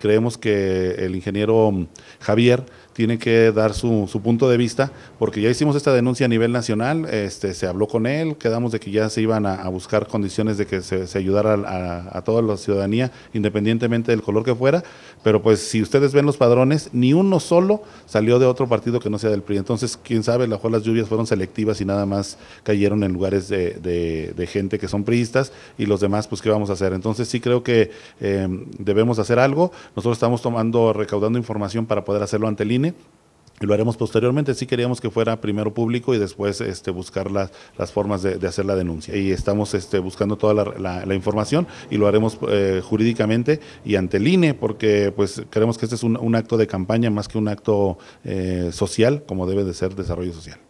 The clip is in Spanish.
Creemos que el ingeniero mm, Javier tiene que dar su, punto de vista, porque ya hicimos esta denuncia a nivel nacional, este, se habló con él, quedamos de que ya se iban a, buscar condiciones de que se, ayudara a, toda la ciudadanía, independientemente del color que fuera, pero pues si ustedes ven los padrones, ni uno solo salió de otro partido que no sea del PRI, entonces quién sabe, las las lluvias fueron selectivas y nada más cayeron en lugares de, gente que son priistas y los demás, pues qué vamos a hacer. Entonces sí creo que em, debemos hacer algo, nosotros estamos tomando, recaudando información para poder hacerlo ante el INE, lo haremos posteriormente. Sí queríamos que fuera primero público y después este, buscar las, formas de, hacer la denuncia. Y estamos este, buscando toda la, información y lo haremos eh, jurídicamente y ante el INE, porque pues creemos que este es un, acto de campaña más que un acto eh, social, como debe de ser desarrollo social.